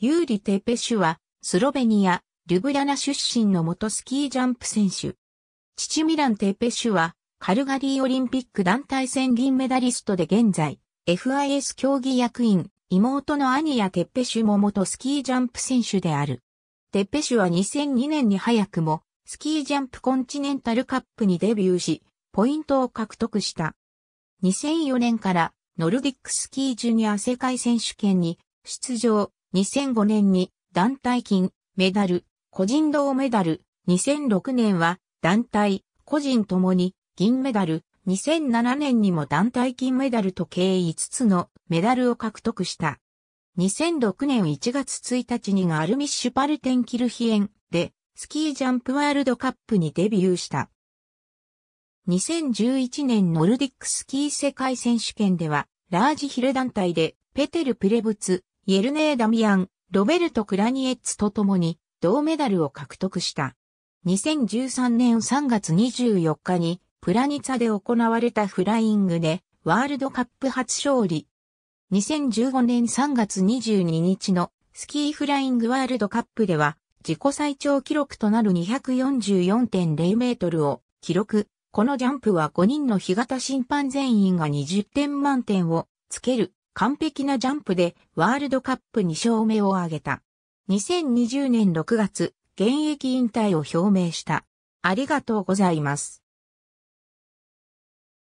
ユーリ・テペシュは、スロベニア、リュブリャナ出身の元スキージャンプ選手。父ミラン・テペシュは、カルガリーオリンピック団体戦銀メダリストで現在、FIS 競技役員、妹のアニヤ・テッペシュも元スキージャンプ選手である。テッペシュは2002年に早くも、スキージャンプコンチネンタルカップにデビューし、ポイントを獲得した。2004年から、ノルディックスキージュニア世界選手権に出場、2005年に団体金、メダル、個人銅メダル、2006年は団体、個人ともに銀メダル、2007年にも団体金メダルと計5つのメダルを獲得した。2006年1月1日にガルミッシュパルテンキルヒエンでスキージャンプワールドカップにデビューした。2011年ノルディックスキー世界選手権ではラージヒル団体でペテル・プレブツ、イェルネー・ダミアン、ロベルト・クラニエッツと共に銅メダルを獲得した。2013年3月24日にプラニツァで行われたフライングでワールドカップ初勝利。2015年3月22日のスキーフライングワールドカップでは自己最長記録となる244.0メートルを記録。このジャンプは5人の日型審判全員が20点満点をつける完璧なジャンプでワールドカップ2勝目を挙げた。2020年6月、現役引退を表明した。ありがとうございます。